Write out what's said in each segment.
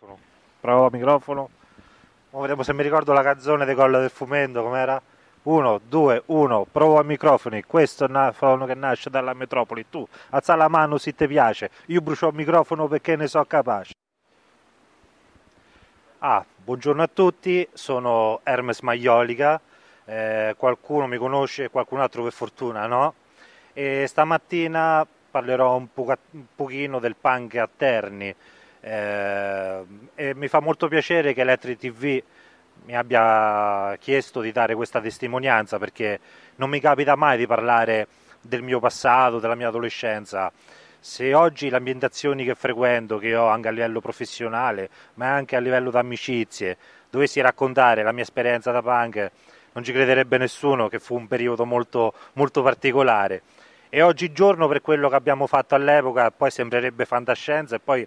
microfono. Prova microfono. Ora vediamo se mi ricordo la canzone dei gol del fumetto, com'era? 1, 2, 1, provo a microfoni, questo è un microfono che nasce dalla metropoli, tu alza la mano se ti piace, io brucio il microfono perché ne so capace. Ah, buongiorno a tutti, sono Hermes Maiolica, eh, qualcuno mi conosce, qualcun altro per fortuna no? E stamattina parlerò un, po- un pochino del punk a Terni, eh, e mi fa molto piacere che Electric TV mi abbia chiesto di dare questa testimonianza perché non mi capita mai di parlare del mio passato, della mia adolescenza. Se oggi le ambientazioni che frequento, che ho anche a livello professionale, ma anche a livello di amicizie, dovessi raccontare la mia esperienza da punk, non ci crederebbe nessuno che fu un periodo molto, molto particolare. E oggigiorno, per quello che abbiamo fatto all'epoca, poi sembrerebbe fantascienza e poi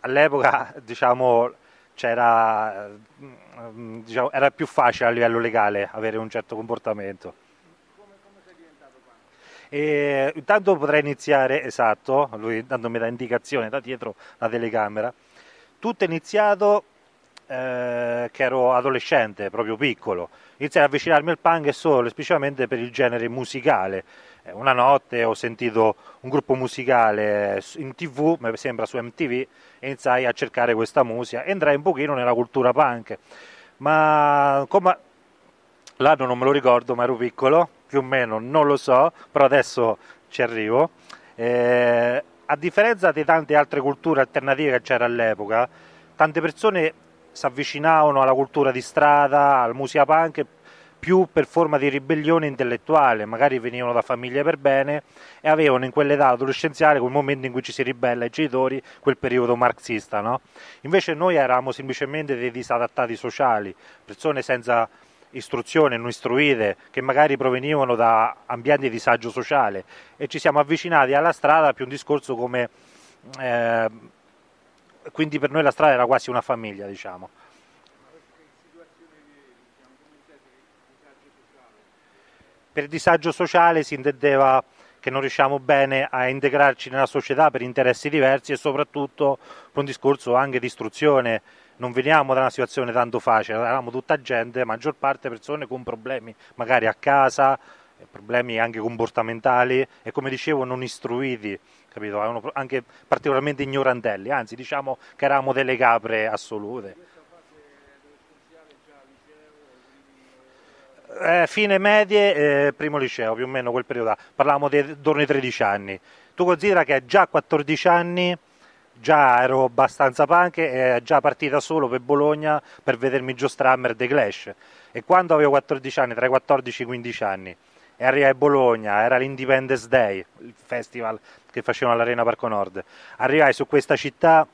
all'epoca diciamo, eh, diciamo, era più facile a livello legale avere un certo comportamento. e, intanto potrei iniziare, esatto, lui dandomi la indicazione da dietro la telecamera. Tutto è iniziato eh, che ero adolescente, proprio piccolo. Iniziai ad avvicinarmi al punk e solo esplicitamente per il genere musicale. Eh, una notte ho sentito un gruppo musicale in tv, mi sembra su MTV, e iniziai a cercare questa musica. Entrai un pochino nella cultura punk, ma come... l'anno non me lo ricordo, ma ero piccolo, più o meno non lo so, però adesso ci arrivo. Eh, a differenza di tante altre culture alternative che c'era all'epoca, tante persone si avvicinavano alla cultura di strada, al musica punk più per forma di ribellione intellettuale, magari venivano da famiglie per bene e avevano in quell'età adolescenziale quel momento in cui ci si ribella ai genitori, quel periodo marxista, no? Invece noi eravamo semplicemente dei disadattati sociali, persone senza istruzione, non istruite, che magari provenivano da ambienti di disagio sociale e ci siamo avvicinati alla strada più un discorso come... Eh, quindi per noi la strada era quasi una famiglia, diciamo. Per disagio sociale si intendeva che non riusciamo bene a integrarci nella società per interessi diversi e soprattutto per un discorso anche di istruzione. Non veniamo da una situazione tanto facile, eravamo tutta gente, maggior parte persone con problemi magari a casa, eh, problemi anche comportamentali e come dicevo non istruiti capito? Erano anche particolarmente ignorantelli, anzi diciamo che eravamo delle capre assolute. Eh, fine medie, eh, primo liceo, più o meno quel periodo, parlavamo di intorno ai 13 anni. Tu considera che già a 14 anni già ero abbastanza punk e eh, già partita solo per Bologna per vedermi Joe Strammer The Clash. E quando avevo 14 anni, tra i 14 e i 15 anni, Eri a Bologna, era l'Independence Day, il festival che facevano all'Arena Parco Nord. Arrivai su questa città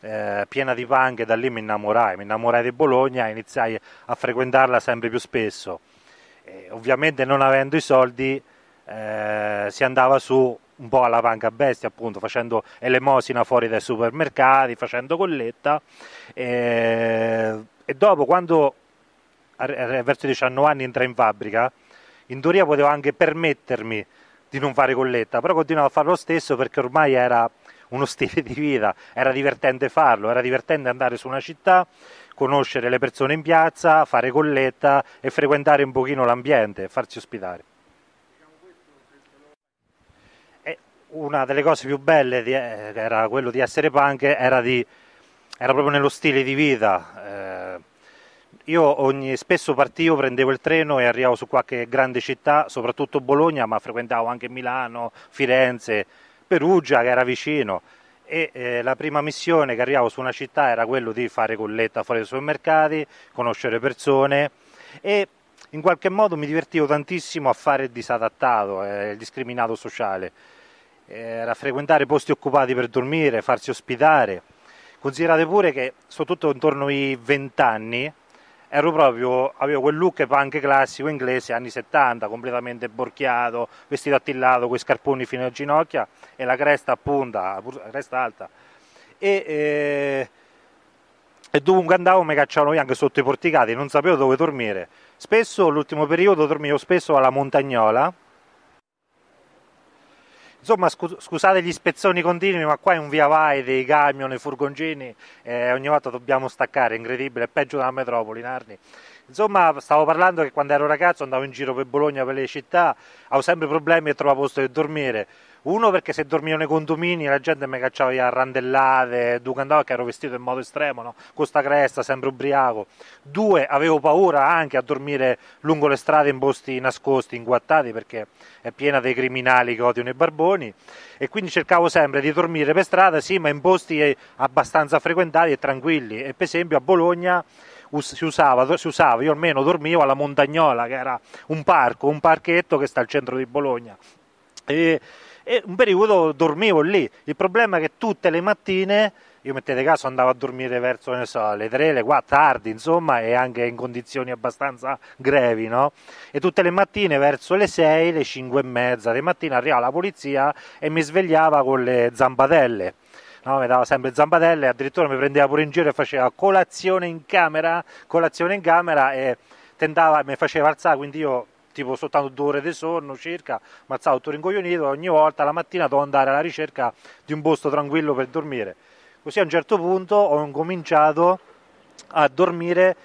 eh, piena di punk e da lì mi innamorai, mi innamorai di Bologna e iniziai a frequentarla sempre più spesso. E, ovviamente non avendo i soldi eh, si andava su un po' alla panca bestia, appunto, facendo elemosina fuori dai supermercati, facendo colletta. E, e dopo, quando verso i 19 anni entrai in fabbrica, in teoria potevo anche permettermi di non fare colletta, però continuavo a fare lo stesso perché ormai era uno stile di vita, era divertente farlo, era divertente andare su una città, conoscere le persone in piazza, fare colletta e frequentare un pochino l'ambiente, farsi ospitare. E una delle cose più belle di, eh, era quello di essere punk, era, di, era proprio nello stile di vita, io ogni, spesso partivo, prendevo il treno e arrivavo su qualche grande città, soprattutto Bologna, ma frequentavo anche Milano, Firenze, Perugia che era vicino e eh, la prima missione che arrivavo su una città era quello di fare colletta fuori dai supermercati, conoscere persone e in qualche modo mi divertivo tantissimo a fare il disadattato, eh, il discriminato sociale, eh, era frequentare posti occupati per dormire, farsi ospitare. Considerate pure che soprattutto intorno ai 20 anni ero proprio, avevo quel look punk classico inglese anni 70, completamente borchiato, vestito attillato, con i scarponi fino alle ginocchia e la cresta a punta, la cresta alta. E, eh, e dovunque andavo mi cacciavano via anche sotto i porticati, non sapevo dove dormire. Spesso, l'ultimo periodo, dormivo spesso alla Montagnola, Insomma, scusate gli spezzoni continui, ma qua è un via vai dei camion, dei furgoncini, e eh, ogni volta dobbiamo staccare, è incredibile, è peggio della metropoli, Narni. Insomma, stavo parlando che quando ero ragazzo andavo in giro per Bologna, per le città, avevo sempre problemi a trovare posto per dormire. Uno perché se dormivo nei condomini la gente mi cacciava a randellate, dunque andavo che ero vestito in modo estremo, no? con sta cresta, sempre ubriaco. Due, avevo paura anche a dormire lungo le strade in posti nascosti, inguattati, perché è piena dei criminali che odiano i barboni. E quindi cercavo sempre di dormire per strada, sì, ma in posti abbastanza frequentati e tranquilli. E per esempio a Bologna us- si, usava, si, usava, io almeno dormivo alla Montagnola, che era un parco, un parchetto che sta al centro di Bologna. E, e un periodo dormivo lì. Il problema è che tutte le mattine io mettete caso andavo a dormire verso ne so, le 3, le 4 tardi, insomma, e anche in condizioni abbastanza grevi, no? E tutte le mattine verso le 6, le 5 e mezza di mattina arrivava la polizia e mi svegliava con le zampadelle no? mi dava sempre zampadelle, addirittura mi prendeva pure in giro e faceva colazione in camera, colazione in camera e tentava, mi faceva alzare, quindi io tipo soltanto due ore di sonno circa, mi alzavo tutto rincoglionito, ogni volta la mattina dovevo andare alla ricerca di un posto tranquillo per dormire. Così a un certo punto ho incominciato a dormire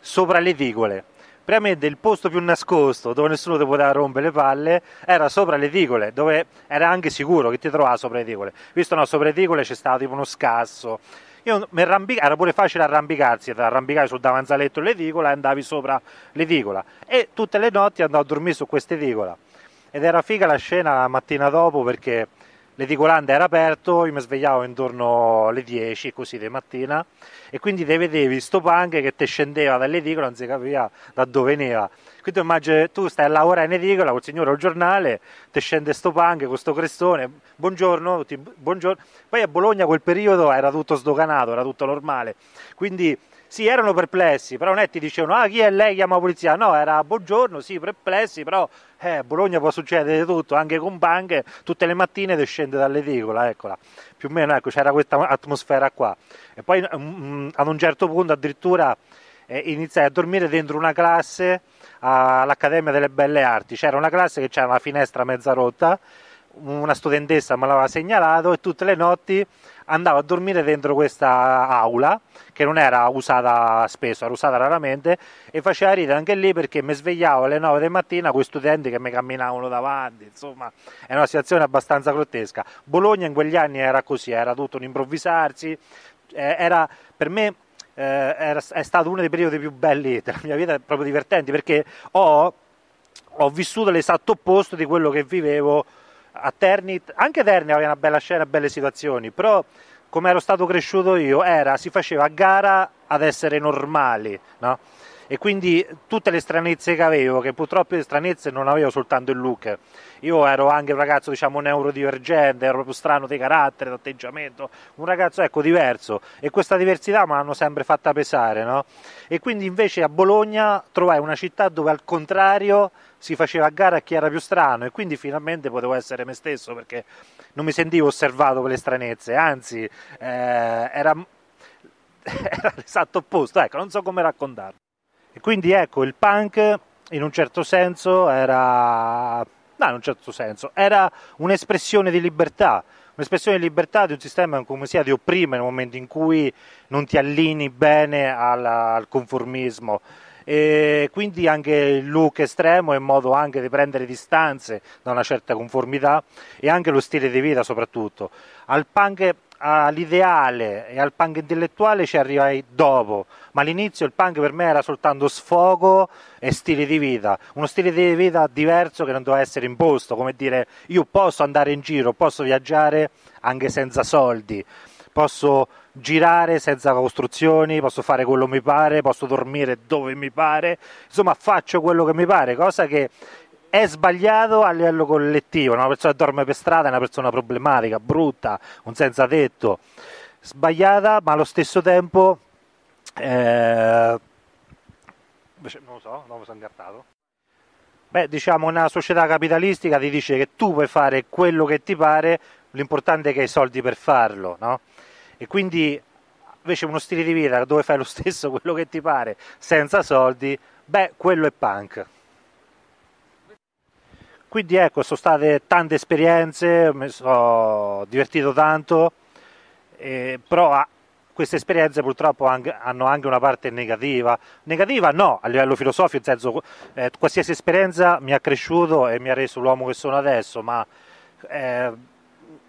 sopra le vigole, praticamente il posto più nascosto dove nessuno ti poteva rompere le palle era sopra le edicole, dove era anche sicuro che ti trovava sopra le edicole. Visto no, sopra le edicole c'è stato tipo uno scasso. Io, era pure facile arrampicarsi, arrampicavi sul davanzaletto l'edicola e andavi sopra l'edicola. E tutte le notti andavo a dormire su questa edicola. Ed era figa la scena la mattina dopo perché l'edicolante era aperto, io mi svegliavo intorno alle 10 così di mattina e quindi te vedevi sto punk che ti scendeva dall'edicola non si capiva da dove veniva. Quindi immagino tu stai a lavorare in edicola col signore al giornale, ti scende sto punk con sto crestone, buongiorno, tutti, buongiorno. Poi a Bologna quel periodo era tutto sdoganato, era tutto normale. Quindi sì, erano perplessi, però non è ti dicevano, ah chi è lei, chiama la polizia, no, era buongiorno, sì, perplessi, però eh, a Bologna può succedere tutto, anche con banche, tutte le mattine descende dall'edicola, eccola, più o meno ecco, c'era questa atmosfera qua. E poi mh, mm, mm, ad un certo punto addirittura eh, iniziai a dormire dentro una classe all'Accademia delle Belle Arti, c'era una classe che c'era una finestra mezza rotta, una studentessa me l'aveva segnalato e tutte le notti andavo a dormire dentro questa aula che non era usata spesso, era usata raramente e faceva ridere anche lì perché mi svegliavo alle 9 del mattino con studenti che mi camminavano davanti, insomma è una situazione abbastanza grottesca. Bologna in quegli anni era così, era tutto un improvvisarsi, eh, era per me eh, era, è stato uno dei periodi più belli della mia vita, proprio divertenti perché ho, ho vissuto l'esatto opposto di quello che vivevo a Ternit, anche Terni aveva una bella scena, belle situazioni, però come ero stato cresciuto io era, si faceva a gara ad essere normali, no? e quindi tutte le stranezze che avevo, che purtroppo le stranezze non avevo soltanto il look, io ero anche un ragazzo diciamo neurodivergente, ero proprio strano di carattere, di atteggiamento, un ragazzo ecco diverso e questa diversità mi hanno sempre fatta pesare, no? E quindi invece a Bologna trovai una città dove al contrario si faceva a gara a chi era più strano e quindi finalmente potevo essere me stesso perché non mi sentivo osservato per le stranezze, anzi eh, era, era l'esatto opposto, ecco, non so come raccontarlo. E quindi ecco, il punk in un certo senso era... No, in un certo senso, era un'espressione di libertà, un'espressione di libertà di un sistema come sia di opprime nel momento in cui non ti allini bene alla, al conformismo. E quindi anche il look estremo è un modo anche di prendere distanze da una certa conformità e anche lo stile di vita soprattutto. Al punk all'ideale e al punk intellettuale ci arrivai dopo, ma all'inizio il punk per me era soltanto sfogo e stile di vita, uno stile di vita diverso che non doveva essere imposto, come dire io posso andare in giro, posso viaggiare anche senza soldi, posso girare senza costruzioni, posso fare quello che mi pare, posso dormire dove mi pare, insomma faccio quello che mi pare, cosa che è sbagliato a livello collettivo. Una persona che dorme per strada è una persona problematica, brutta, un senza tetto, sbagliata, ma allo stesso tempo. Eh... non lo so, non lo sono incartato. Beh, diciamo una società capitalistica ti dice che tu puoi fare quello che ti pare, l'importante è che hai i soldi per farlo, no? E quindi invece uno stile di vita dove fai lo stesso quello che ti pare senza soldi, beh, quello è punk. Quindi ecco, sono state tante esperienze, mi sono divertito tanto, eh, però ah, queste esperienze purtroppo anche, hanno anche una parte negativa. Negativa no, a livello filosofico, nel senso eh, qualsiasi esperienza mi ha cresciuto e mi ha reso l'uomo che sono adesso, ma eh,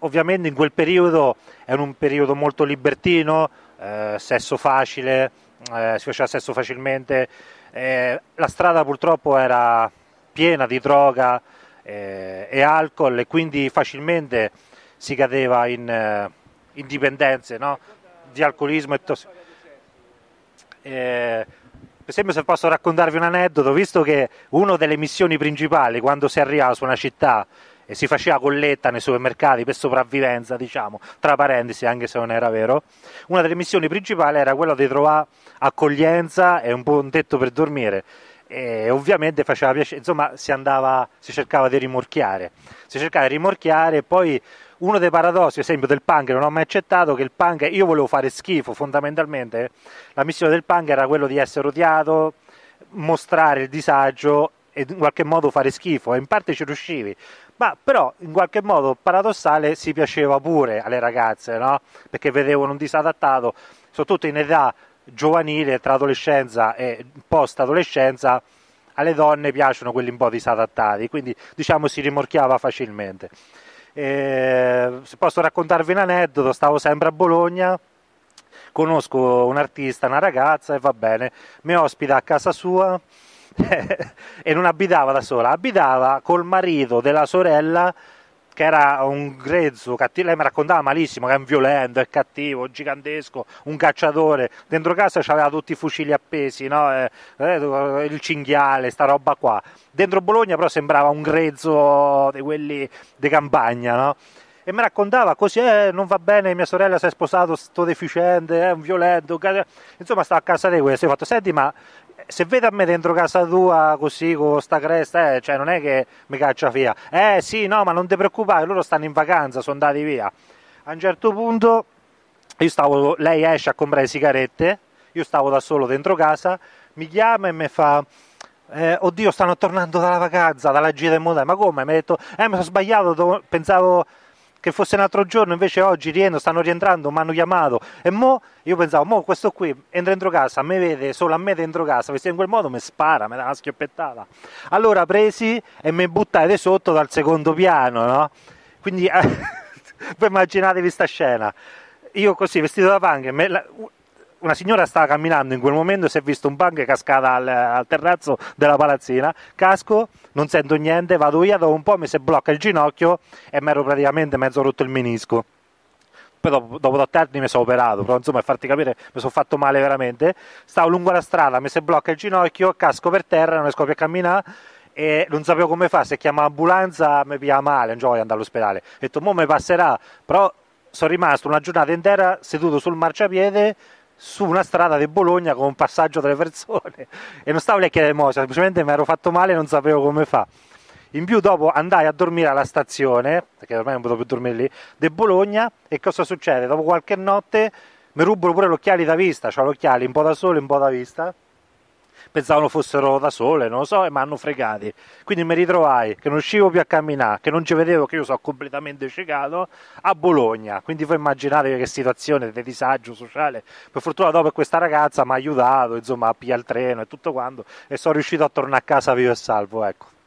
ovviamente in quel periodo è un periodo molto libertino, eh, sesso facile, eh, si faceva sesso facilmente, eh, la strada purtroppo era piena di droga, eh, e alcol e quindi facilmente si cadeva in, eh, in dipendenze no? di alcolismo e tossico. Eh, per esempio se posso raccontarvi un aneddoto, visto che una delle missioni principali quando si arrivava su una città e si faceva colletta nei supermercati per sopravvivenza, diciamo, tra parentesi, anche se non era vero, una delle missioni principali era quella di trovare accoglienza e un buon tetto per dormire e ovviamente faceva piacere, insomma si, andava, si cercava di rimorchiare, si cercava di rimorchiare, e poi uno dei paradossi, esempio del punk, non ho mai accettato che il punk, io volevo fare schifo fondamentalmente, la missione del punk era quello di essere odiato, mostrare il disagio e in qualche modo fare schifo, e in parte ci riuscivi, ma però in qualche modo paradossale si piaceva pure alle ragazze, no? perché vedevano un disadattato, soprattutto in età giovanile tra adolescenza e post-adolescenza alle donne piacciono quelli un po' disadattati, quindi diciamo si rimorchiava facilmente. E, eh, se posso raccontarvi un aneddoto, stavo sempre a Bologna, conosco un artista, una ragazza e va bene, mi ospita a casa sua e non abitava da sola, abitava col marito della sorella che era un grezzo, cattivo, lei mi raccontava malissimo che è un violento, è cattivo, gigantesco, un cacciatore, dentro casa c'aveva tutti i fucili appesi, no? Eh, eh, il cinghiale, sta roba qua. Dentro Bologna però sembrava un grezzo di quelli di campagna, no? E mi raccontava così, eh, non va bene, mia sorella si è sposata, sto deficiente, è un violento, insomma stava a casa di questo, ho fatto, senti ma se vedi a me dentro casa tua così con sta cresta, eh, cioè non è che mi caccia via. Eh sì, no, ma non ti preoccupare, loro stanno in vacanza, sono andati via. A un certo punto io stavo, lei esce a comprare sigarette, io stavo da solo dentro casa, mi chiama e mi fa... Eh, oddio, stanno tornando dalla vacanza, dalla gira in moda. Ma come? Mi ha detto, eh, mi sono sbagliato, pensavo che fosse un altro giorno, invece oggi rientro, stanno rientrando, mi hanno chiamato e mo io pensavo, mo questo qui entra dentro casa, mi vede solo a me dentro casa, vestito in quel modo mi spara, mi dà una schioppettata. Allora presi e mi buttate sotto dal secondo piano, no? Quindi eh, immaginatevi questa scena. Io così vestito da punk, me, la, una signora stava camminando in quel momento e si è visto un punk cascata al, al, terrazzo della palazzina. Casco, non sento niente, vado via, dopo un po' mi si blocca il ginocchio e mi ero praticamente mezzo rotto il menisco. Poi dopo, dopo 8 anni mi sono operato, però insomma, per farti capire, mi sono fatto male veramente. Stavo lungo la strada, mi si blocca il ginocchio, casco per terra, non riesco più a camminare e non sapevo come fa, se chiama ambulanza mi pia male, non voglio andare all'ospedale. Ho detto, mo mi passerà, però sono rimasto una giornata intera seduto sul marciapiede su una strada di Bologna con un passaggio tra le persone e non stavo lì a chiedere l'emozione, semplicemente mi ero fatto male e non sapevo come fa. In più dopo andai a dormire alla stazione, perché ormai non potevo più dormire lì, di Bologna e cosa succede? Dopo qualche notte mi rubano pure gli occhiali da vista, cioè gli occhiali un po' da sole, un po' da vista pensavano fossero da sole, non lo so, e mi hanno fregati. Quindi mi ritrovai che non uscivo più a camminare, che non ci vedevo, che io sono completamente ciecato, a Bologna. Quindi voi immaginate che situazione di disagio sociale. Per fortuna dopo questa ragazza mi ha aiutato, insomma, a pigliare il treno e tutto quanto, e sono riuscito a tornare a casa vivo e salvo, ecco.